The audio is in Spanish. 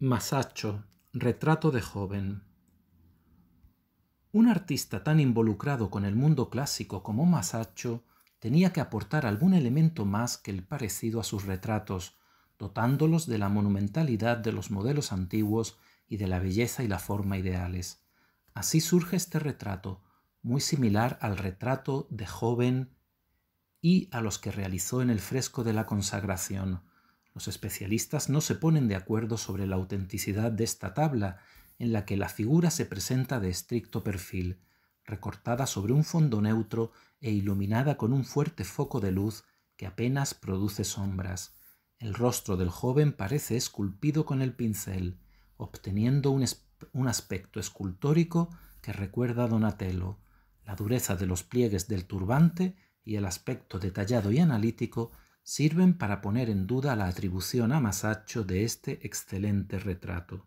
Masacho, retrato de joven. Un artista tan involucrado con el mundo clásico como Masacho tenía que aportar algún elemento más que el parecido a sus retratos, dotándolos de la monumentalidad de los modelos antiguos y de la belleza y la forma ideales. Así surge este retrato, muy similar al retrato de joven y a los que realizó en el fresco de la consagración, los especialistas no se ponen de acuerdo sobre la autenticidad de esta tabla, en la que la figura se presenta de estricto perfil, recortada sobre un fondo neutro e iluminada con un fuerte foco de luz que apenas produce sombras. El rostro del joven parece esculpido con el pincel, obteniendo un, aspecto escultórico que recuerda a Donatello. La dureza de los pliegues del turbante y el aspecto detallado y analítico sirven para poner en duda la atribución a Masaccio de este excelente retrato.